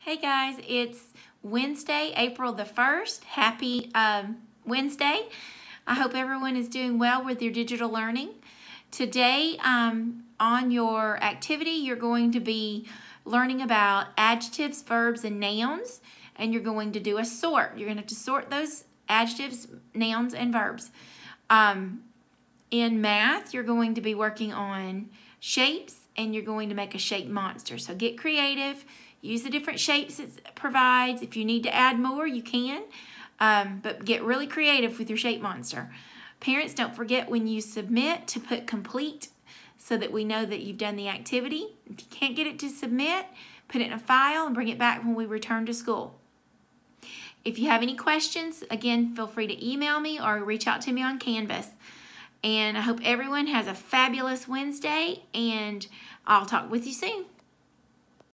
Hey guys, it's Wednesday, April the 1st. Happy um, Wednesday. I hope everyone is doing well with your digital learning. Today um, on your activity, you're going to be learning about adjectives, verbs, and nouns, and you're going to do a sort. You're going to have to sort those adjectives, nouns, and verbs. Um, in math, you're going to be working on shapes, and you're going to make a shape monster. So get creative, use the different shapes it provides. If you need to add more, you can, um, but get really creative with your shape monster. Parents, don't forget when you submit to put complete so that we know that you've done the activity. If you can't get it to submit, put it in a file and bring it back when we return to school. If you have any questions, again, feel free to email me or reach out to me on Canvas. And I hope everyone has a fabulous Wednesday, and I'll talk with you soon.